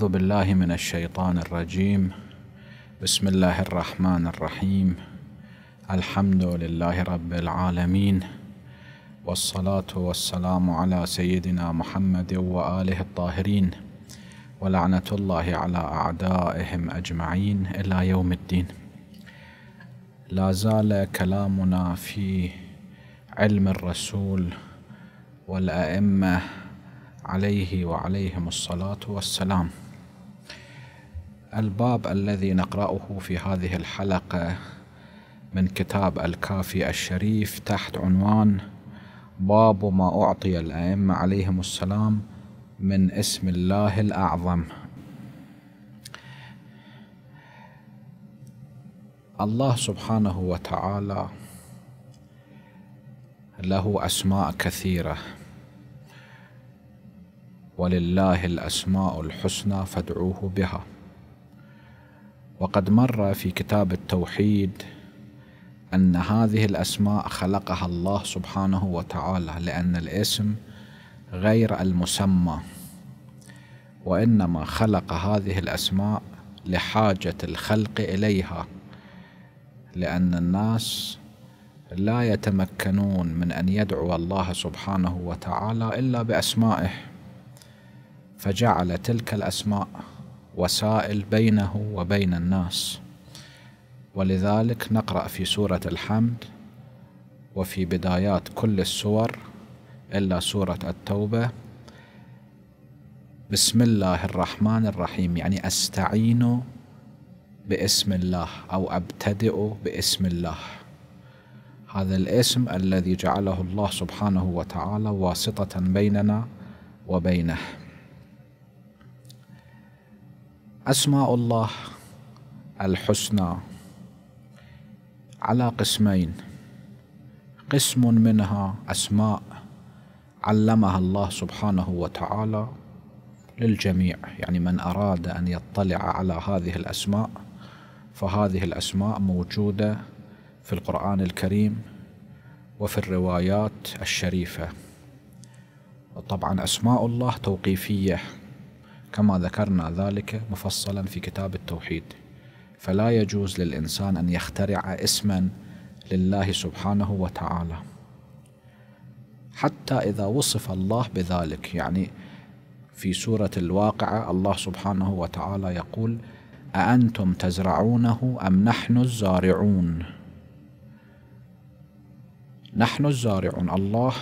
أعوذ بالله من الشيطان الرجيم بسم الله الرحمن الرحيم الحمد لله رب العالمين والصلاة والسلام على سيدنا محمد وآله الطاهرين ولعنة الله على أعدائهم أجمعين إلى يوم الدين لا زال كلامنا في علم الرسول والأئمة عليه وعليهم الصلاة والسلام الباب الذي نقرأه في هذه الحلقة من كتاب الكافي الشريف تحت عنوان باب ما أعطي الأئمة عليهم السلام من اسم الله الأعظم الله سبحانه وتعالى له أسماء كثيرة ولله الأسماء الحسنى فادعوه بها وقد مر في كتاب التوحيد أن هذه الأسماء خلقها الله سبحانه وتعالى لأن الاسم غير المسمى وإنما خلق هذه الأسماء لحاجة الخلق إليها لأن الناس لا يتمكنون من أن يدعو الله سبحانه وتعالى إلا بأسمائه فجعل تلك الأسماء وسائل بينه وبين الناس ولذلك نقرأ في سورة الحمد وفي بدايات كل السور إلا سورة التوبة بسم الله الرحمن الرحيم يعني أستعين باسم الله أو أبتدئ باسم الله هذا الاسم الذي جعله الله سبحانه وتعالى واسطة بيننا وبينه أسماء الله الحسنى على قسمين قسم منها أسماء علمها الله سبحانه وتعالى للجميع يعني من أراد أن يطلع على هذه الأسماء فهذه الأسماء موجودة في القرآن الكريم وفي الروايات الشريفة طبعا أسماء الله توقيفية كما ذكرنا ذلك مفصلا في كتاب التوحيد فلا يجوز للإنسان أن يخترع اسما لله سبحانه وتعالى حتى إذا وصف الله بذلك يعني في سورة الواقعة الله سبحانه وتعالى يقول أأنتم تزرعونه أم نحن الزارعون نحن الزارعون الله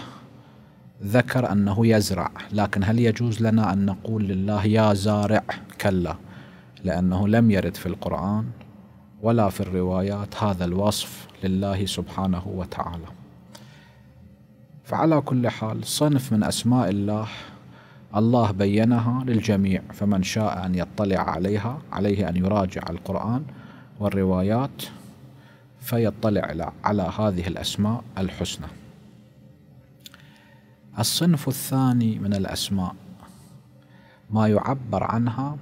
ذكر أنه يزرع لكن هل يجوز لنا أن نقول لله يا زارع كلا لأنه لم يرد في القرآن ولا في الروايات هذا الوصف لله سبحانه وتعالى فعلى كل حال صنف من أسماء الله الله بينها للجميع فمن شاء أن يطلع عليها عليه أن يراجع القرآن والروايات فيطلع على هذه الأسماء الحسنى الصنف الثاني من الأسماء ما يعبر عنها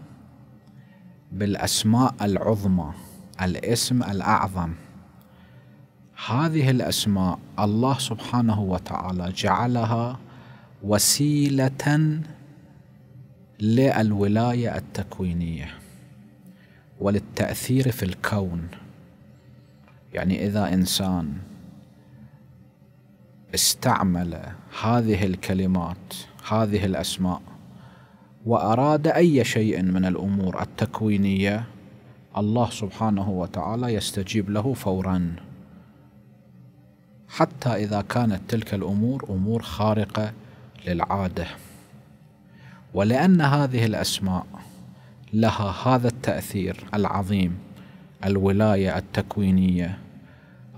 بالأسماء العظمى الاسم الأعظم هذه الأسماء الله سبحانه وتعالى جعلها وسيلة للولاية التكوينية وللتأثير في الكون يعني إذا إنسان استعمل هذه الكلمات هذه الاسماء واراد اي شيء من الامور التكوينيه الله سبحانه وتعالى يستجيب له فورا حتى اذا كانت تلك الامور امور خارقه للعاده ولان هذه الاسماء لها هذا التاثير العظيم الولايه التكوينيه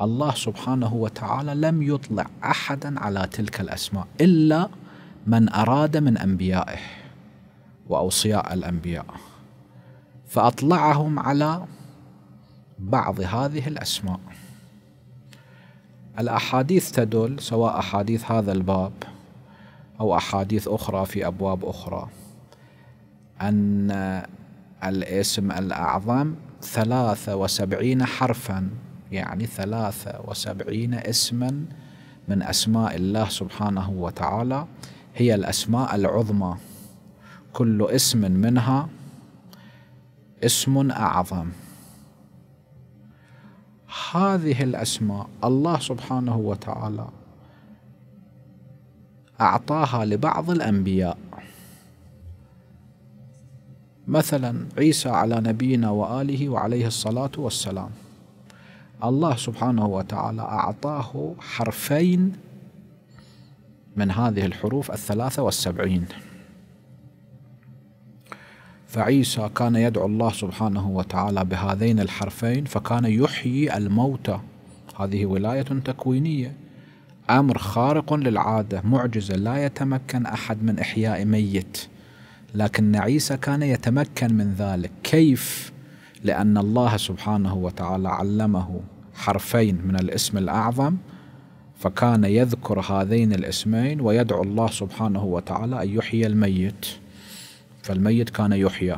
الله سبحانه وتعالى لم يطلع احدا على تلك الاسماء الا من اراد من انبيائه واوصياء الانبياء فاطلعهم على بعض هذه الاسماء الاحاديث تدل سواء احاديث هذا الباب او احاديث اخرى في ابواب اخرى ان الاسم الاعظم ثلاثه وسبعين حرفا يعني ثلاثة وسبعين اسما من أسماء الله سبحانه وتعالى هي الأسماء العظمى كل اسم منها اسم أعظم هذه الأسماء الله سبحانه وتعالى أعطاها لبعض الأنبياء مثلا عيسى على نبينا وآله وعليه الصلاة والسلام الله سبحانه وتعالى أعطاه حرفين من هذه الحروف الثلاثة والسبعين فعيسى كان يدعو الله سبحانه وتعالى بهذين الحرفين فكان يحيي الموتى هذه ولاية تكوينية أمر خارق للعادة معجزة لا يتمكن أحد من إحياء ميت لكن عيسى كان يتمكن من ذلك كيف؟ لأن الله سبحانه وتعالى علمه حرفين من الاسم الأعظم فكان يذكر هذين الاسمين ويدعو الله سبحانه وتعالى أن يحيي الميت فالميت كان يحيى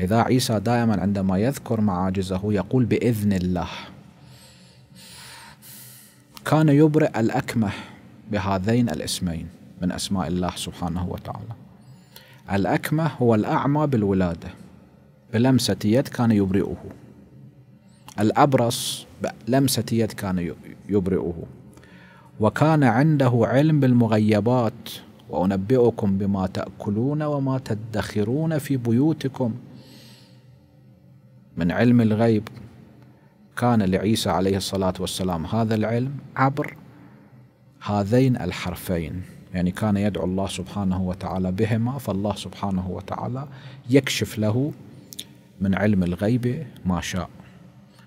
لذا عيسى دائما عندما يذكر معاجزه يقول بإذن الله كان يبرئ الأكمه بهذين الاسمين من أسماء الله سبحانه وتعالى الأكمه هو الأعمى بالولادة بلمسة يد كان يبرئه الأبرص بلمسة يد كان يبرئه وكان عنده علم بالمغيبات وأنبئكم بما تأكلون وما تدخرون في بيوتكم من علم الغيب كان لعيسى عليه الصلاة والسلام هذا العلم عبر هذين الحرفين يعني كان يدعو الله سبحانه وتعالى بهما فالله سبحانه وتعالى يكشف له من علم الغيب ما شاء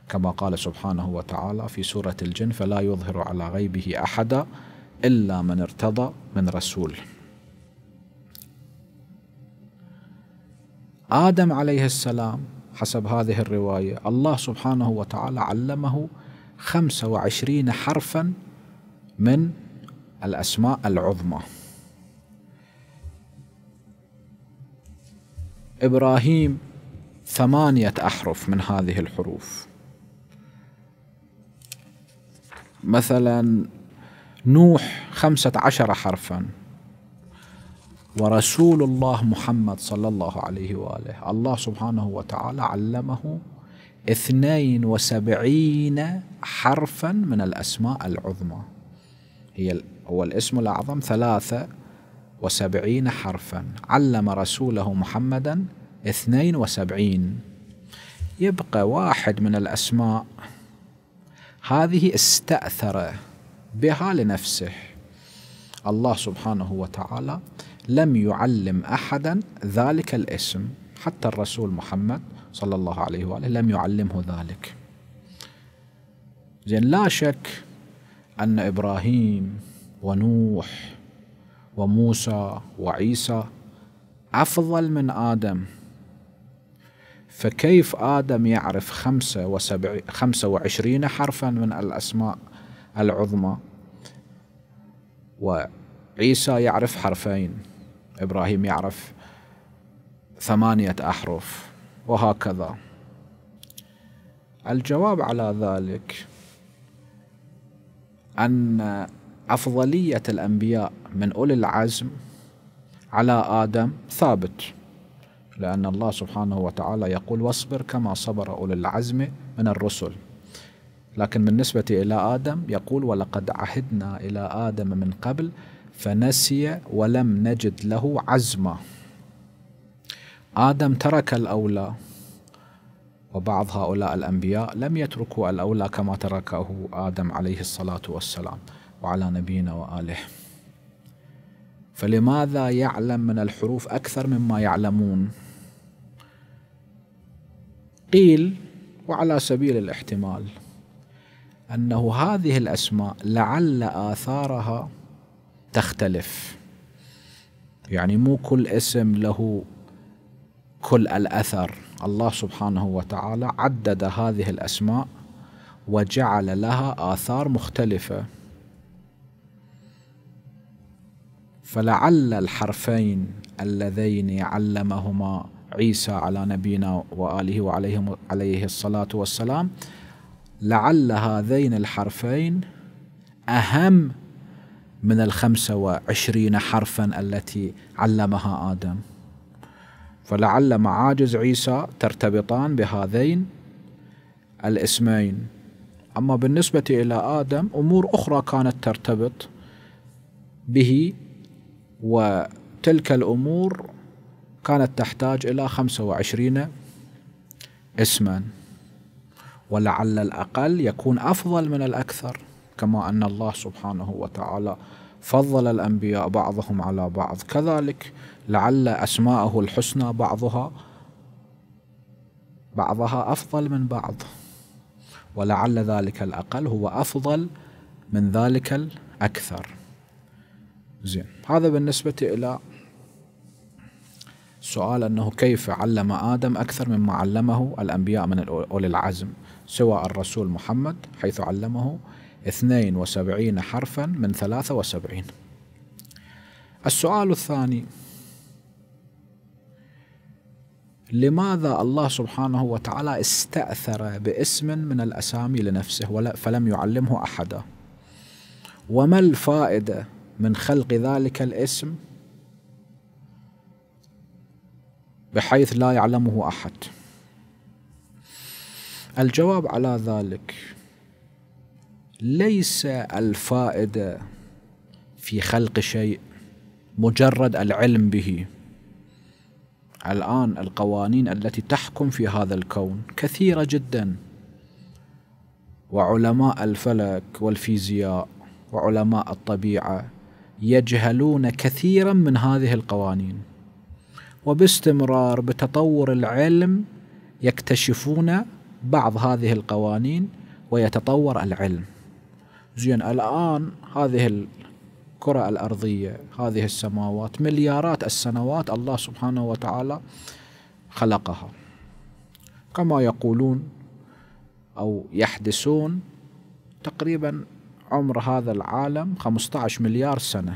كما قال سبحانه وتعالى في سورة الجن فلا يظهر على غيبه أحدا إلا من ارتضى من رسول آدم عليه السلام حسب هذه الرواية الله سبحانه وتعالى علمه خمسة وعشرين حرفا من الأسماء العظمى إبراهيم ثمانية أحرف من هذه الحروف مثلا نوح خمسة عشر حرفا ورسول الله محمد صلى الله عليه وآله الله سبحانه وتعالى علمه اثنين وسبعين حرفا من الأسماء العظمى هي هو الاسم الأعظم ثلاثة وسبعين حرفا علم رسوله محمدا 72 يبقى واحد من الأسماء هذه استأثر بها لنفسه الله سبحانه وتعالى لم يعلم أحدا ذلك الاسم حتى الرسول محمد صلى الله عليه وآله لم يعلمه ذلك زين لا شك أن إبراهيم ونوح وموسى وعيسى أفضل من آدم فكيف آدم يعرف خمسة, وسبع خمسة وعشرين حرفا من الأسماء العظمى وعيسى يعرف حرفين إبراهيم يعرف ثمانية أحرف وهكذا الجواب على ذلك أن أفضلية الأنبياء من أولي العزم على آدم ثابت لأن الله سبحانه وتعالى يقول واصبر كما صبر أولي العزم من الرسل لكن بالنسبة إلى آدم يقول ولقد عهدنا إلى آدم من قبل فنسي ولم نجد له عزما آدم ترك الأولى وبعض هؤلاء الأنبياء لم يتركوا الأولى كما تركه آدم عليه الصلاة والسلام وعلى نبينا وآله فلماذا يعلم من الحروف أكثر مما يعلمون؟ قيل وعلى سبيل الاحتمال انه هذه الاسماء لعل اثارها تختلف يعني مو كل اسم له كل الاثر الله سبحانه وتعالى عدد هذه الاسماء وجعل لها اثار مختلفه فلعل الحرفين اللذين علمهما عيسى على نبينا وآله وعليهم عليه الصلاة والسلام لعل هذين الحرفين أهم من الخمسة وعشرين حرفا التي علمها آدم فلعل معاجز عيسى ترتبطان بهذين الاسمين أما بالنسبة إلى آدم أمور أخرى كانت ترتبط به وتلك الأمور كانت تحتاج إلى 25 اسما ولعل الأقل يكون أفضل من الأكثر كما أن الله سبحانه وتعالى فضل الأنبياء بعضهم على بعض كذلك لعل أسماءه الحسنى بعضها بعضها أفضل من بعض ولعل ذلك الأقل هو أفضل من ذلك الأكثر زين هذا بالنسبة إلى سؤال أنه كيف علم آدم أكثر مما علمه الأنبياء من أولي العزم سواء الرسول محمد حيث علمه 72 حرفا من 73 السؤال الثاني لماذا الله سبحانه وتعالى استأثر باسم من الأسامي لنفسه ولا فلم يعلمه أحدا وما الفائدة من خلق ذلك الاسم بحيث لا يعلمه أحد الجواب على ذلك ليس الفائدة في خلق شيء مجرد العلم به الآن القوانين التي تحكم في هذا الكون كثيرة جدا وعلماء الفلك والفيزياء وعلماء الطبيعة يجهلون كثيرا من هذه القوانين وباستمرار بتطور العلم يكتشفون بعض هذه القوانين ويتطور العلم زين الآن هذه الكرة الأرضية هذه السماوات مليارات السنوات الله سبحانه وتعالى خلقها كما يقولون أو يحدثون تقريبا عمر هذا العالم 15 مليار سنة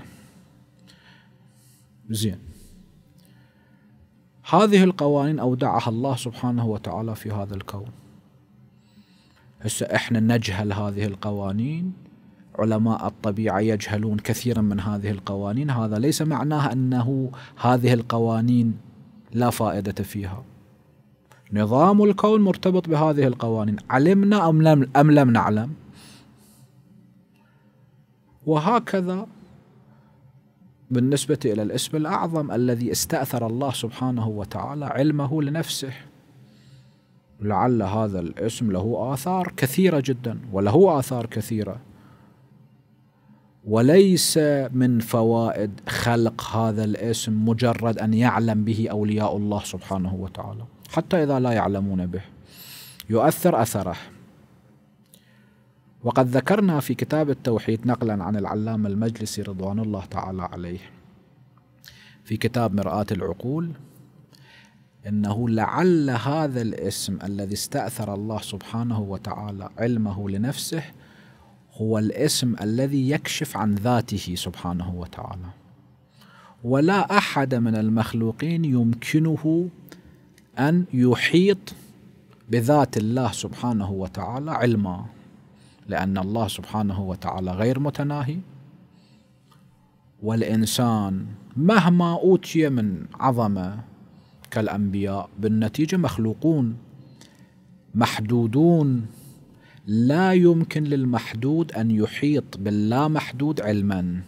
زين هذه القوانين أودعها الله سبحانه وتعالى في هذا الكون هسه احنا نجهل هذه القوانين علماء الطبيعة يجهلون كثيرا من هذه القوانين هذا ليس معناه أنه هذه القوانين لا فائدة فيها نظام الكون مرتبط بهذه القوانين علمنا أم لم, أم لم نعلم وهكذا بالنسبة إلى الاسم الأعظم الذي استأثر الله سبحانه وتعالى علمه لنفسه لعل هذا الاسم له آثار كثيرة جدا وله آثار كثيرة وليس من فوائد خلق هذا الاسم مجرد أن يعلم به أولياء الله سبحانه وتعالى حتى إذا لا يعلمون به يؤثر أثره وقد ذكرنا في كتاب التوحيد نقلا عن العلامة المجلسي رضوان الله تعالى عليه في كتاب مرآة العقول انه لعل هذا الاسم الذي استاثر الله سبحانه وتعالى علمه لنفسه هو الاسم الذي يكشف عن ذاته سبحانه وتعالى ولا احد من المخلوقين يمكنه ان يحيط بذات الله سبحانه وتعالى علما لأن الله سبحانه وتعالى غير متناهي والإنسان مهما أوتي من عظمة كالأنبياء بالنتيجة مخلوقون محدودون لا يمكن للمحدود أن يحيط باللا محدود علما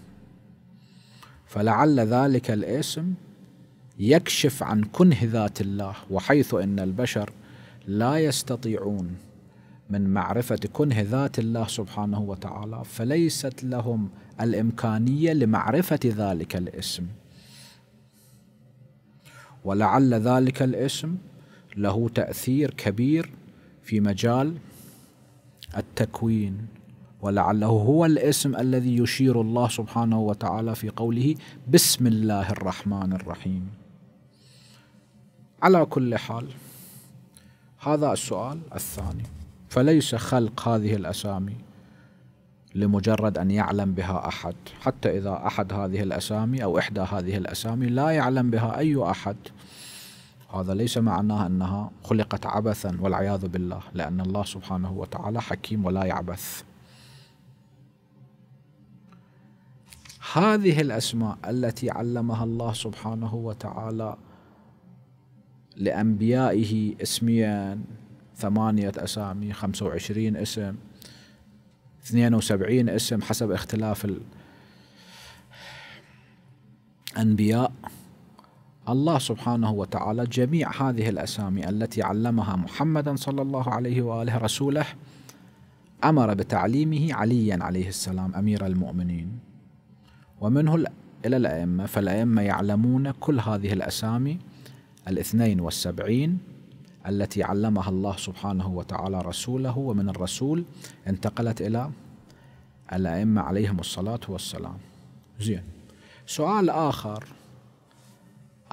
فلعل ذلك الاسم يكشف عن كنه ذات الله وحيث ان البشر لا يستطيعون من معرفة كنه ذات الله سبحانه وتعالى فليست لهم الإمكانية لمعرفة ذلك الاسم ولعل ذلك الاسم له تأثير كبير في مجال التكوين ولعله هو الاسم الذي يشير الله سبحانه وتعالى في قوله بسم الله الرحمن الرحيم على كل حال هذا السؤال الثاني فليس خلق هذه الاسامي لمجرد ان يعلم بها احد، حتى اذا احد هذه الاسامي او احدى هذه الاسامي لا يعلم بها اي احد هذا ليس معناه انها خلقت عبثا والعياذ بالله، لان الله سبحانه وتعالى حكيم ولا يعبث. هذه الاسماء التي علمها الله سبحانه وتعالى لانبيائه اسميا ثمانية أسامي 25 اسم 72 اسم حسب اختلاف الأنبياء الله سبحانه وتعالى جميع هذه الأسامي التي علمها محمدا صلى الله عليه وآله رسوله أمر بتعليمه عليا عليه السلام أمير المؤمنين ومنه إلى الأئمة فالأئمة يعلمون كل هذه الأسامي الاثنين والسبعين التي علمها الله سبحانه وتعالى رسوله ومن الرسول انتقلت إلى الأئمة عليهم الصلاة والسلام زين سؤال آخر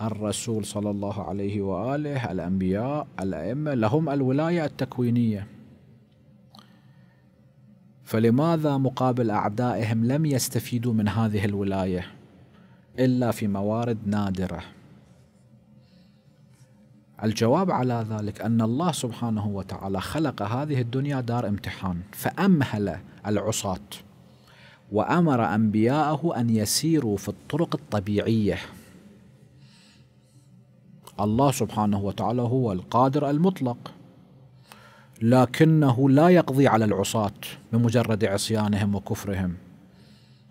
الرسول صلى الله عليه وآله الأنبياء الأئمة لهم الولاية التكوينية فلماذا مقابل أعدائهم لم يستفيدوا من هذه الولاية إلا في موارد نادرة الجواب على ذلك أن الله سبحانه وتعالى خلق هذه الدنيا دار امتحان فأمهل العصاة وأمر أنبياءه أن يسيروا في الطرق الطبيعية الله سبحانه وتعالى هو القادر المطلق لكنه لا يقضي على العصاة بمجرد عصيانهم وكفرهم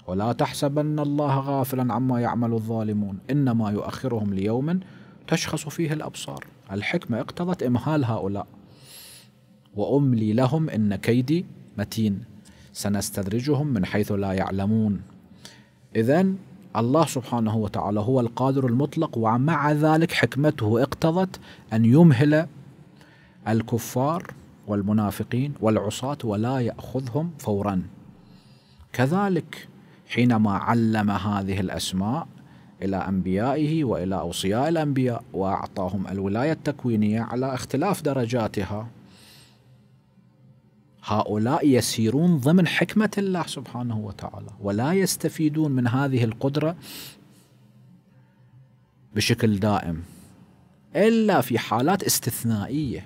ولا تحسبن الله غافلا عما يعمل الظالمون انما يؤخرهم ليوم تشخص فيه الابصار الحكمة اقتضت إمهال هؤلاء وأملي لهم إن كيدي متين سنستدرجهم من حيث لا يعلمون إذا الله سبحانه وتعالى هو القادر المطلق ومع ذلك حكمته اقتضت أن يمهل الكفار والمنافقين والعصاة ولا يأخذهم فورا كذلك حينما علم هذه الأسماء إلى أنبيائه وإلى أوصياء الأنبياء وأعطاهم الولاية التكوينية على اختلاف درجاتها هؤلاء يسيرون ضمن حكمة الله سبحانه وتعالى ولا يستفيدون من هذه القدرة بشكل دائم إلا في حالات استثنائية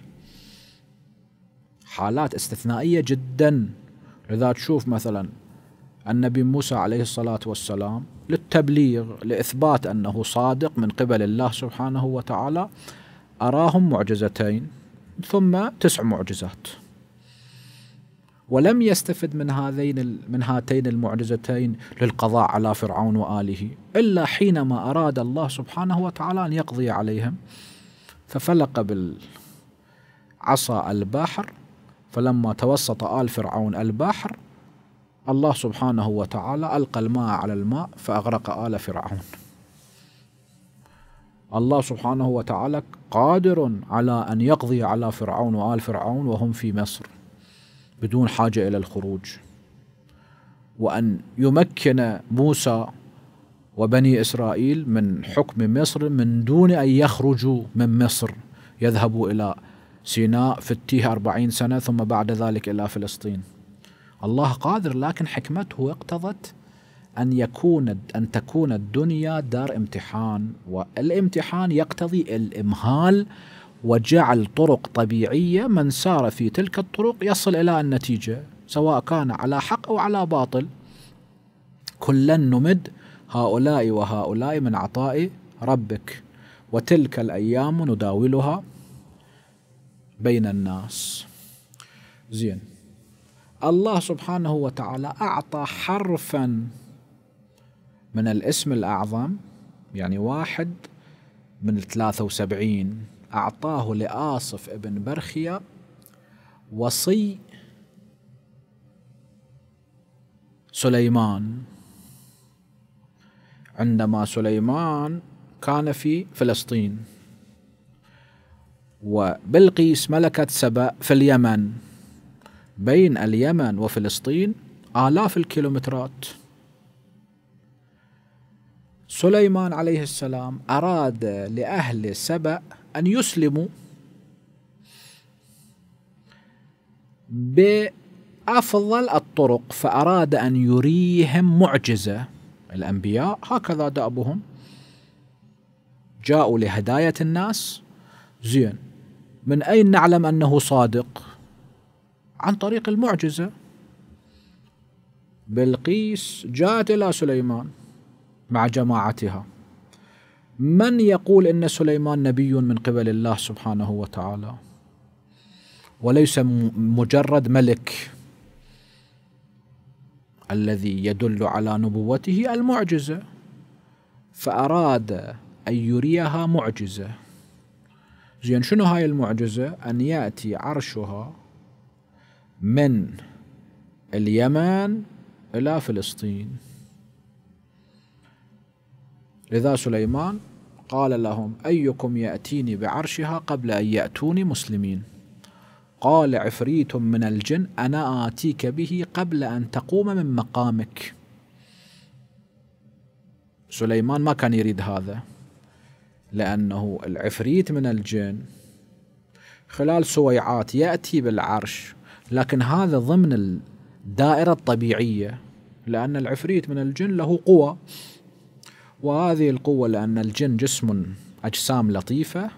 حالات استثنائية جدا لذا تشوف مثلا النبي موسى عليه الصلاة والسلام للتبليغ لإثبات أنه صادق من قبل الله سبحانه وتعالى أراهم معجزتين ثم تسع معجزات ولم يستفد من هذين من هاتين المعجزتين للقضاء على فرعون وآله إلا حينما أراد الله سبحانه وتعالى أن يقضي عليهم ففلق بالعصا البحر فلما توسط آل فرعون البحر الله سبحانه وتعالى ألقى الماء على الماء فأغرق آل فرعون الله سبحانه وتعالى قادر على أن يقضي على فرعون وآل فرعون وهم في مصر بدون حاجة إلى الخروج وأن يمكن موسى وبني إسرائيل من حكم مصر من دون أن يخرجوا من مصر يذهبوا إلى سيناء في التيه أربعين سنة ثم بعد ذلك إلى فلسطين الله قادر لكن حكمته اقتضت أن يكون أن تكون الدنيا دار امتحان والامتحان يقتضي الإمهال وجعل طرق طبيعية من سار في تلك الطرق يصل إلى النتيجة سواء كان على حق أو على باطل كلا نمد هؤلاء وهؤلاء من عطاء ربك وتلك الأيام نداولها بين الناس زين الله سبحانه وتعالى أعطى حرفا من الاسم الأعظم يعني واحد من الثلاثة وسبعين أعطاه لآصف ابن برخيا وصي سليمان عندما سليمان كان في فلسطين وبلقيس ملكة سبأ في اليمن بين اليمن وفلسطين آلاف الكيلومترات سليمان عليه السلام أراد لأهل سبأ أن يسلموا بأفضل الطرق فأراد أن يريهم معجزة الأنبياء هكذا دأبهم جاءوا لهداية الناس زين من أين نعلم أنه صادق عن طريق المعجزة بلقيس جاءت إلى سليمان مع جماعتها من يقول إن سليمان نبي من قبل الله سبحانه وتعالى وليس مجرد ملك الذي يدل على نبوته المعجزة فأراد أن يريها معجزة زين شنو هاي المعجزة أن يأتي عرشها من اليمن إلى فلسطين لذا سليمان قال لهم أيكم يأتيني بعرشها قبل أن يأتوني مسلمين قال عفريت من الجن أنا آتيك به قبل أن تقوم من مقامك سليمان ما كان يريد هذا لأنه العفريت من الجن خلال سويعات يأتي بالعرش لكن هذا ضمن الدائرة الطبيعية لأن العفريت من الجن له قوة وهذه القوة لأن الجن جسم أجسام لطيفة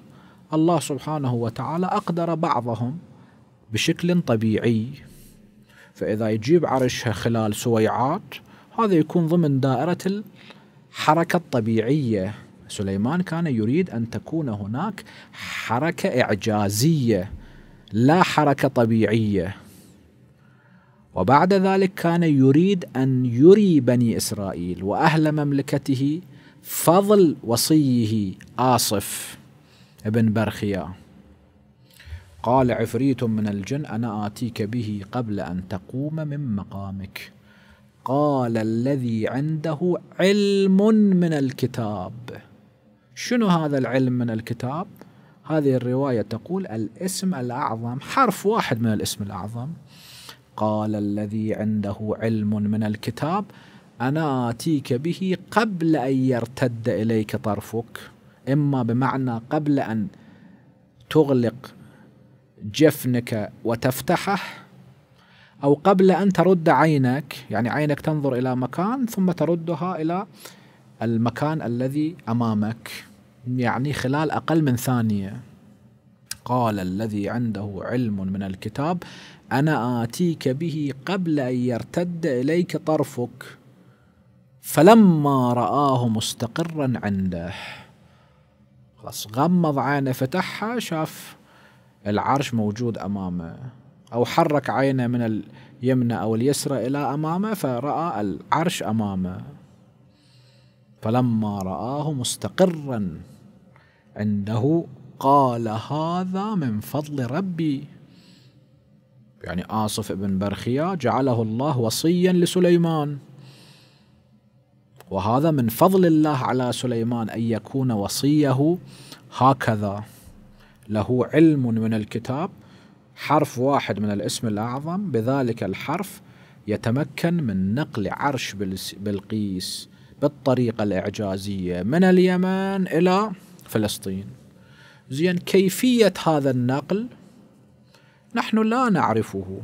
الله سبحانه وتعالى أقدر بعضهم بشكل طبيعي فإذا يجيب عرشها خلال سويعات هذا يكون ضمن دائرة الحركة الطبيعية سليمان كان يريد أن تكون هناك حركة إعجازية لا حركة طبيعية وبعد ذلك كان يريد ان يري بني اسرائيل واهل مملكته فضل وصيه آصف ابن برخيا قال عفريت من الجن أنا آتيك به قبل أن تقوم من مقامك قال الذي عنده علم من الكتاب شنو هذا العلم من الكتاب هذه الرواية تقول الاسم الأعظم حرف واحد من الاسم الأعظم قال الذي عنده علم من الكتاب انا اتيك به قبل ان يرتد اليك طرفك اما بمعنى قبل ان تغلق جفنك وتفتحه او قبل ان ترد عينك يعني عينك تنظر الى مكان ثم تردها الى المكان الذي امامك يعني خلال اقل من ثانيه قال الذي عنده علم من الكتاب انا اتيك به قبل ان يرتد اليك طرفك فلما راه مستقرا عنده خلاص غمض عينه فتحها شاف العرش موجود امامه او حرك عينه من اليمنى او اليسرى الى امامه فراى العرش امامه فلما راه مستقرا عنده قال هذا من فضل ربي يعني آصف بن برخيا جعله الله وصيا لسليمان وهذا من فضل الله على سليمان أن يكون وصيه هكذا له علم من الكتاب حرف واحد من الاسم الأعظم بذلك الحرف يتمكن من نقل عرش بلقيس بالطريقة الإعجازية من اليمن إلى فلسطين زين كيفية هذا النقل نحن لا نعرفه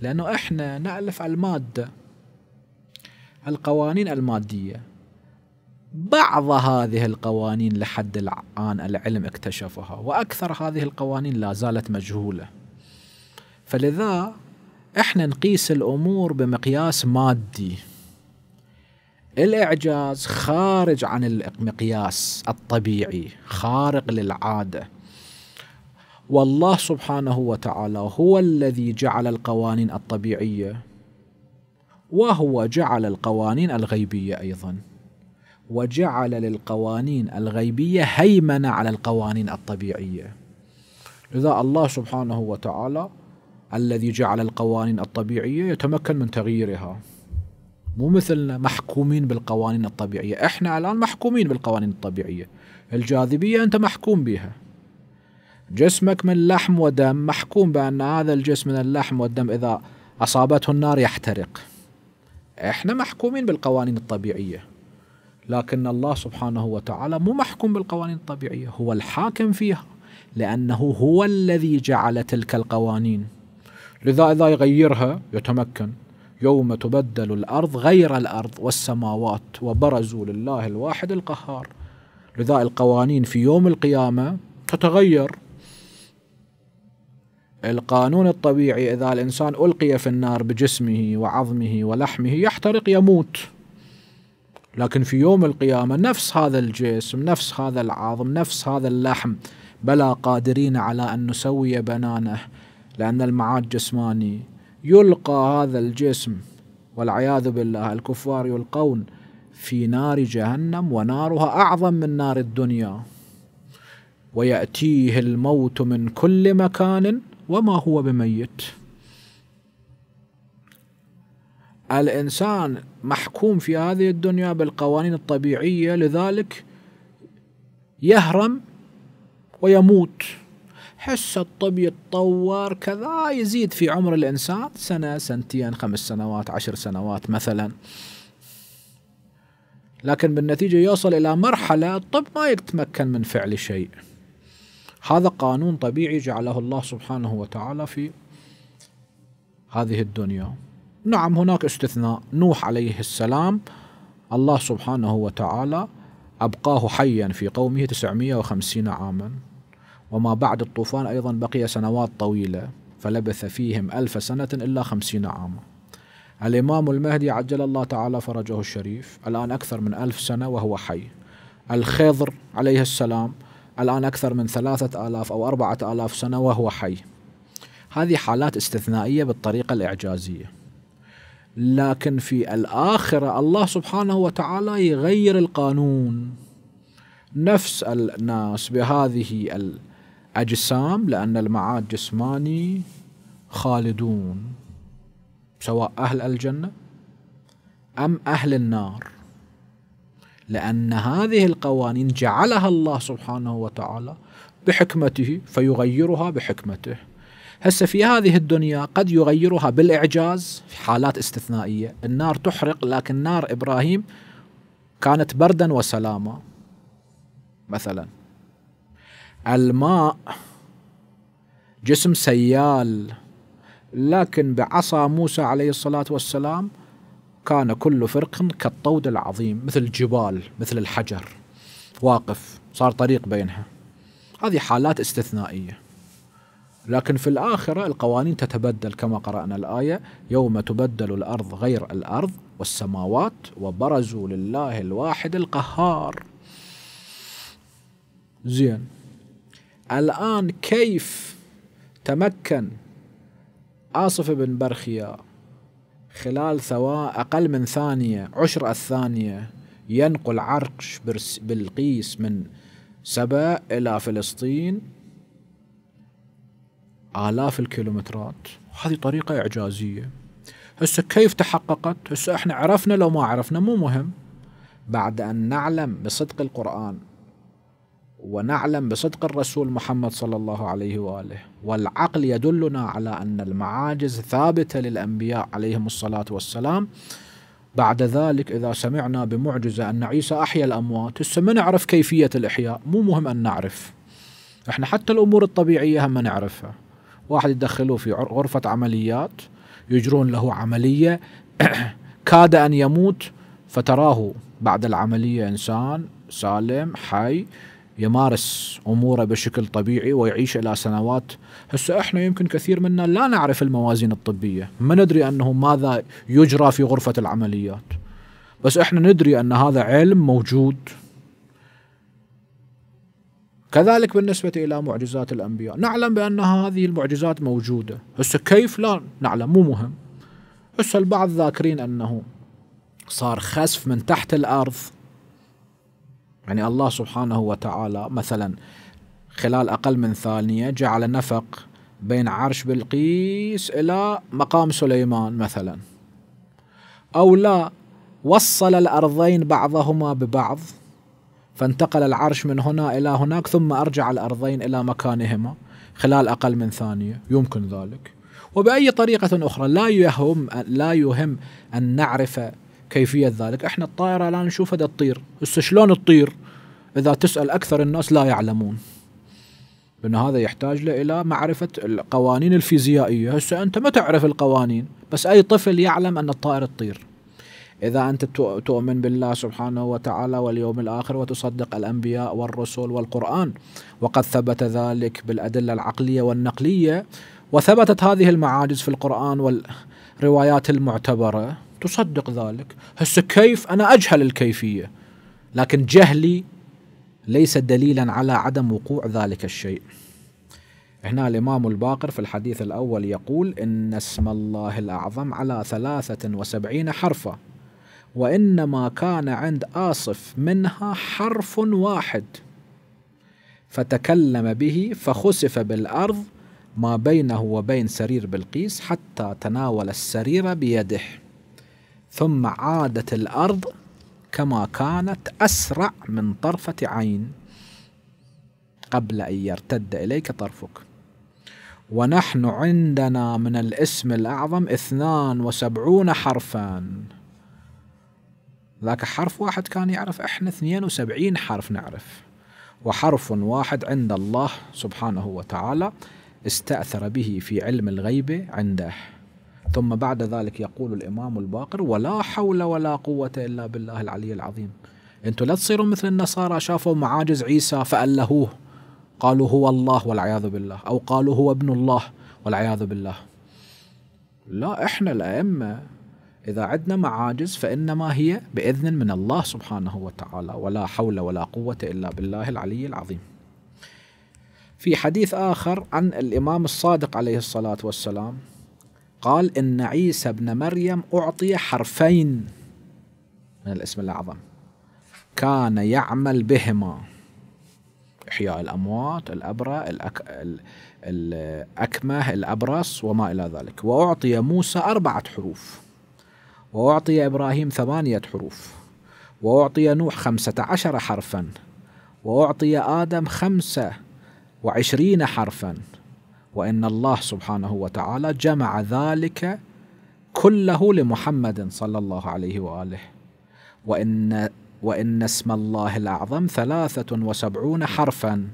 لأنه إحنا نألف المادة القوانين المادية بعض هذه القوانين لحد الآن العلم اكتشفها وأكثر هذه القوانين لا زالت مجهولة فلذا احنا نقيس الأمور بمقياس مادي الإعجاز خارج عن المقياس الطبيعي خارق للعادة والله سبحانه وتعالى هو الذي جعل القوانين الطبيعيه وهو جعل القوانين الغيبيه ايضا وجعل للقوانين الغيبيه هيمنه على القوانين الطبيعيه لذا الله سبحانه وتعالى الذي جعل القوانين الطبيعيه يتمكن من تغييرها مو مثلنا محكومين بالقوانين الطبيعيه احنا الان محكومين بالقوانين الطبيعيه الجاذبيه انت محكوم بها جسمك من لحم ودم محكوم بأن هذا الجسم من اللحم والدم إذا أصابته النار يحترق إحنا محكومين بالقوانين الطبيعية لكن الله سبحانه وتعالى مو محكوم بالقوانين الطبيعية هو الحاكم فيها لأنه هو الذي جعل تلك القوانين لذا إذا يغيرها يتمكن يوم تبدل الأرض غير الأرض والسماوات وبرزوا لله الواحد القهار لذا القوانين في يوم القيامة تتغير القانون الطبيعي إذا الإنسان ألقي في النار بجسمه وعظمه ولحمه يحترق يموت لكن في يوم القيامة نفس هذا الجسم نفس هذا العظم نفس هذا اللحم بلا قادرين على أن نسوي بنانه لأن المعاد جسماني يلقى هذا الجسم والعياذ بالله الكفار يلقون في نار جهنم ونارها أعظم من نار الدنيا ويأتيه الموت من كل مكان وما هو بميت الإنسان محكوم في هذه الدنيا بالقوانين الطبيعية لذلك يهرم ويموت حس الطب يتطور كذا يزيد في عمر الإنسان سنة سنتين خمس سنوات عشر سنوات مثلا لكن بالنتيجة يوصل إلى مرحلة الطب ما يتمكن من فعل شيء هذا قانون طبيعي جعله الله سبحانه وتعالى في هذه الدنيا نعم هناك استثناء نوح عليه السلام الله سبحانه وتعالى أبقاه حيا في قومه 950 عاما وما بعد الطوفان أيضا بقي سنوات طويلة فلبث فيهم ألف سنة إلا خمسين عاما الإمام المهدي عجل الله تعالى فرجه الشريف الآن أكثر من ألف سنة وهو حي الخضر عليه السلام الآن أكثر من ثلاثة آلاف أو أربعة آلاف سنة وهو حي هذه حالات استثنائية بالطريقة الإعجازية لكن في الآخرة الله سبحانه وتعالى يغير القانون نفس الناس بهذه الأجسام لأن المعاد جسماني خالدون سواء أهل الجنة أم أهل النار لأن هذه القوانين جعلها الله سبحانه وتعالى بحكمته فيغيرها بحكمته هسه في هذه الدنيا قد يغيرها بالإعجاز في حالات استثنائية النار تحرق لكن نار إبراهيم كانت بردا وسلاما مثلا الماء جسم سيال لكن بعصا موسى عليه الصلاة والسلام كان كل فرق كالطود العظيم مثل الجبال مثل الحجر واقف صار طريق بينها هذه حالات استثنائية لكن في الآخرة القوانين تتبدل كما قرأنا الآية يوم تبدل الأرض غير الأرض والسماوات وبرزوا لله الواحد القهار زين الآن كيف تمكن آصف بن برخيا خلال سواء أقل من ثانية عشر الثانية ينقل عرش بالقيس من سبأ إلى فلسطين آلاف الكيلومترات هذه طريقة إعجازية هسه كيف تحققت هسه احنا عرفنا لو ما عرفنا مو مهم بعد أن نعلم بصدق القرآن ونعلم بصدق الرسول محمد صلى الله عليه واله والعقل يدلنا على ان المعاجز ثابته للانبياء عليهم الصلاه والسلام بعد ذلك اذا سمعنا بمعجزه ان عيسى احيا الاموات هسه ما نعرف كيفيه الاحياء مو مهم ان نعرف احنا حتى الامور الطبيعيه هم ما نعرفها واحد يدخلوه في غرفه عمليات يجرون له عمليه كاد ان يموت فتراه بعد العمليه انسان سالم حي يمارس اموره بشكل طبيعي ويعيش الى سنوات هسه احنا يمكن كثير منا لا نعرف الموازين الطبيه ما ندري انه ماذا يجرى في غرفه العمليات بس احنا ندري ان هذا علم موجود كذلك بالنسبة إلى معجزات الأنبياء نعلم بأن هذه المعجزات موجودة هسه كيف لا نعلم مو مهم هسه البعض ذاكرين أنه صار خسف من تحت الأرض يعني الله سبحانه وتعالى مثلا خلال أقل من ثانية جعل نفق بين عرش بلقيس إلى مقام سليمان مثلا أو لا وصل الأرضين بعضهما ببعض فانتقل العرش من هنا إلى هناك ثم أرجع الأرضين إلى مكانهما خلال أقل من ثانية يمكن ذلك وبأي طريقة أخرى لا يهم لا يهم أن نعرف كيفيه ذلك احنا الطائره الان نشوفها دا تطير هسه شلون تطير اذا تسال اكثر الناس لا يعلمون لان هذا يحتاج له الى معرفه القوانين الفيزيائيه هسه انت ما تعرف القوانين بس اي طفل يعلم ان الطائره تطير إذا أنت تؤمن بالله سبحانه وتعالى واليوم الآخر وتصدق الأنبياء والرسل والقرآن وقد ثبت ذلك بالأدلة العقلية والنقلية وثبتت هذه المعاجز في القرآن والروايات المعتبرة تصدق ذلك هسه كيف أنا أجهل الكيفية لكن جهلي ليس دليلا على عدم وقوع ذلك الشيء هنا الإمام الباقر في الحديث الأول يقول إن اسم الله الأعظم على ثلاثة وسبعين حرفا وإنما كان عند آصف منها حرف واحد فتكلم به فخسف بالأرض ما بينه وبين سرير بلقيس حتى تناول السرير بيده ثم عادت الأرض كما كانت أسرع من طرفة عين قبل أن يرتد إليك طرفك ونحن عندنا من الاسم الأعظم اثنان وسبعون حرفا ذاك حرف واحد كان يعرف احنا اثنين وسبعين حرف نعرف وحرف واحد عند الله سبحانه وتعالى استأثر به في علم الغيب عنده ثم بعد ذلك يقول الإمام الباقر ولا حول ولا قوة إلا بالله العلي العظيم أنتم لا تصيروا مثل النصارى شافوا معاجز عيسى فألهوه قالوا هو الله والعياذ بالله أو قالوا هو ابن الله والعياذ بالله لا إحنا الأئمة إذا عدنا معاجز فإنما هي بإذن من الله سبحانه وتعالى ولا حول ولا قوة إلا بالله العلي العظيم في حديث آخر عن الإمام الصادق عليه الصلاة والسلام قال إن عيسى ابن مريم أعطي حرفين من الاسم الأعظم كان يعمل بهما إحياء الأموات الأبرة الأك... الأكمه الأبرص وما إلى ذلك وأعطي موسى أربعة حروف وأعطي إبراهيم ثمانية حروف وأعطي نوح خمسة عشر حرفا وأعطي آدم خمسة وعشرين حرفا وان الله سبحانه وتعالى جمع ذلك كله لمحمد صلى الله عليه واله وان وان اسم الله الاعظم ثلاثه وسبعون حرفا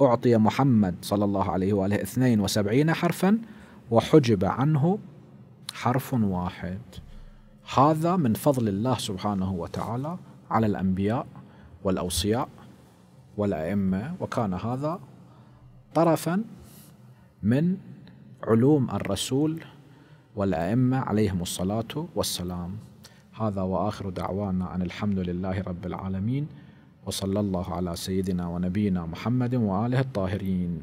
اعطي محمد صلى الله عليه واله اثنين وسبعين حرفا وحجب عنه حرف واحد هذا من فضل الله سبحانه وتعالى على الانبياء والاوصياء والائمه وكان هذا طرفا من علوم الرسول والأئمة عليهم الصلاة والسلام هذا وآخر دعوانا أن الحمد لله رب العالمين وصلى الله على سيدنا ونبينا محمد وآله الطاهرين